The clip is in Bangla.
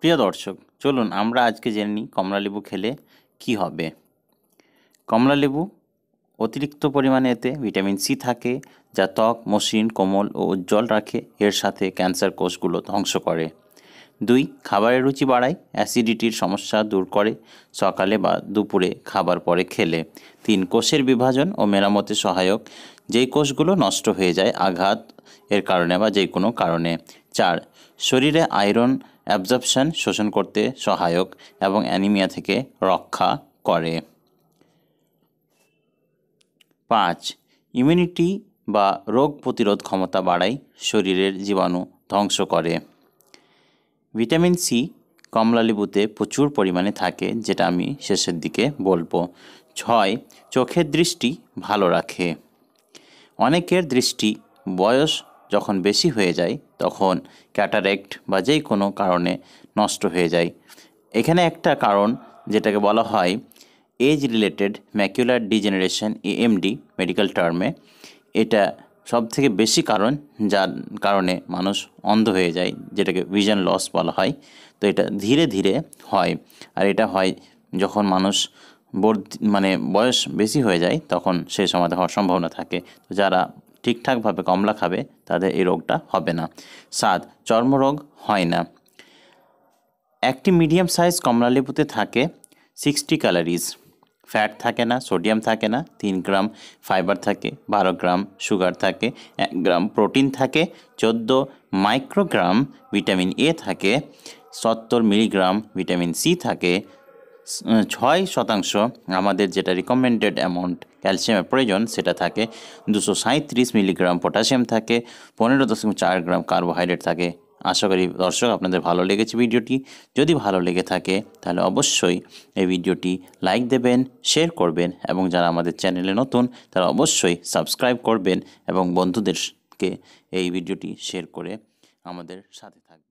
প্রিয় দর্শক চলুন আমরা আজকে জেনে নিই কমলালেবু খেলে কি হবে কমলালেবু অতিরিক্ত পরিমাণে এতে ভিটামিন সি থাকে যা ত্বক মসৃণ কোমল ও উজ্জ্বল রাখে এর সাথে ক্যান্সার কোষগুলো ধ্বংস করে দুই খাবারের রুচি বাড়ায় অ্যাসিডিটির সমস্যা দূর করে সকালে বা দুপুরে খাবার পরে খেলে তিন কোষের বিভাজন ও মেরামতে সহায়ক যেই কোষগুলো নষ্ট হয়ে যায় আঘাত এর কারণে বা যে কোনো কারণে চার শরীরে আয়রন অ্যাবজর্পশন শোষণ করতে সহায়ক এবং অ্যানিমিয়া থেকে রক্ষা করে পাঁচ ইমিউনিটি বা রোগ প্রতিরোধ ক্ষমতা বাড়ায় শরীরের জীবাণু ধ্বংস করে ভিটামিন সি কমলালেবুতে প্রচুর পরিমাণে থাকে যেটা আমি শেষের দিকে বলবো ছয় চোখের দৃষ্টি ভালো রাখে অনেকের দৃষ্টি বয়স যখন বেশি হয়ে যায় তখন ক্যাটারেক্ট বা যে কোনো কারণে নষ্ট হয়ে যায় এখানে একটা কারণ যেটাকে বলা হয় age related macular degeneration AMD medical টার্মে এটা সব থেকে বেশি কারণ যার কারণে মানুষ অন্ধ হয়ে যায় যেটাকে ভিজন লস বলা হয় তো এটা ধীরে ধীরে হয় আর এটা হয় যখন মানুষ মানে বয়স বেশি হয়ে যায় তখন সেই সময় হওয়ার সম্ভাবনা থাকে তো যারা ঠিকঠাকভাবে কমলা খাবে তাদের এই রোগটা হবে না সাত চর্মরোগ হয় না একটি মিডিয়াম সাইজ কমলা লেবুতে থাকে সিক্সটি ক্যালারিজ ফ্যাট থাকে না সোডিয়াম থাকে না তিন গ্রাম ফাইবার থাকে বারো গ্রাম সুগার থাকে এক গ্রাম প্রোটিন থাকে চোদ্দো মাইক্রোগ্রাম ভিটামিন এ থাকে সত্তর মিলিগ্রাম ভিটামিন সি থাকে ছয় শতাংশ আমাদের যেটা রিকমেন্ডেড অ্যামাউন্ট ক্যালসিয়ামের প্রয়োজন সেটা থাকে দুশো সাঁত্রিশ মিলিগ্রাম পটাশিয়াম থাকে পনেরো দশমিক চার গ্রাম কার্বোহাইড্রেট থাকে আশা করি দর্শক আপনাদের ভালো লেগেছে ভিডিওটি যদি ভালো লেগে থাকে তাহলে অবশ্যই এই ভিডিওটি লাইক দেবেন শেয়ার করবেন এবং যারা আমাদের চ্যানেলে নতুন তারা অবশ্যই সাবস্ক্রাইব করবেন এবং বন্ধুদেরকে এই ভিডিওটি শেয়ার করে আমাদের সাথে থাকবেন